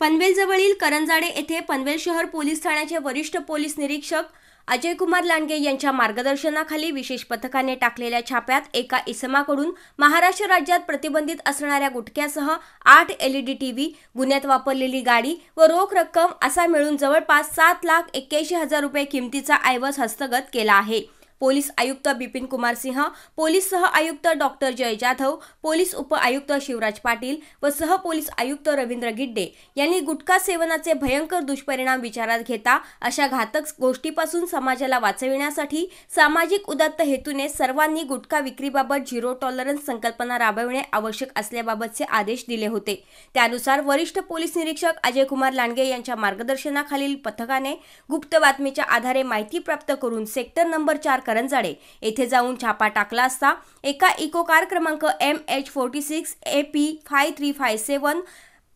पनवेलजवळील करंजाडे येथे पनवेल शहर पोलीस ठाण्याचे वरिष्ठ पोलीस निरीक्षक अजय कुमार लांडगे यांच्या मार्गदर्शनाखाली विशेष पथकाने टाकलेल्या छाप्यात एका इसमाकडून महाराष्ट्र राज्यात प्रतिबंधित असणाऱ्या गुटख्यासह आठ एलईडी टीव्ही गुन्ह्यात वापरलेली गाडी व रोख रक्कम असा मिळून जवळपास सात लाख एक्क्याऐंशी हजार रुपये किमतीचा ऐवज हस्तगत केला आहे पोलीस आयुक्त बिपिन कुमार सिंह पोलीस सह आयुक्त डॉक्टर जय जाधव पोलीस उप आयुक्त शिवराज पाटील व सह पोलीस आयुक्त रवींद्र गिड्डे यांनी गुटखा सेवनाचे भयंकर दुष्परिणाम विचारात घेता अशा घातक गोष्टीपासून समाजाला वाचविण्यासाठी सामाजिक उदात्त हेतूने सर्वांनी गुटखा विक्रीबाबत झिरो टॉलरन्स संकल्पना राबविणे आवश्यक असल्याबाबतचे आदेश दिले होते त्यानुसार वरिष्ठ पोलीस निरीक्षक अजय कुमार लांडगे यांच्या मार्गदर्शनाखालील पथकाने गुप्त बातमीच्या आधारे माहिती प्राप्त करून सेक्टर नंबर चार करंजाडे येथे जाऊन छापा टाकला असता एका इको कार क्रमांक M H forty six A P five three five seven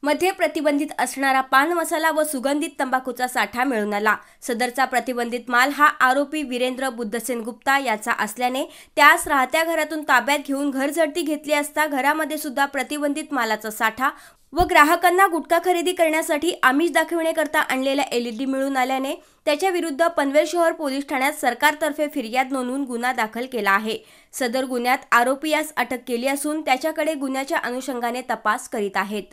मध्ये प्रतिबंधित असणारा पान मसाला व सुगंधित तंबाखूचा साठा मिळून आला सदरचा प्रतिबंधित माल हा आरोपी वीरेंद्र बुद्धसेन गुप्ता याचा असल्याने त्यास राहत्या घरातून ताब्यात घेऊन घरझडती घेतली असता घरामध्ये सुद्धा प्रतिबंधित मालाचा साठा व ग्राहकांना गुटखा खरेदी करण्यासाठी आमिष दाखविण्याकरता आणलेला एलईडी मिळून आल्याने त्याच्या विरुद्ध पनवेल शहर पोलीस ठाण्यात सरकारतर्फे फिर्याद नोंदवून गुन्हा दाखल केला आहे सदर गुन्ह्यात आरोपी यास अटक केली असून त्याच्याकडे गुन्ह्याच्या अनुषंगाने तपास करीत आहेत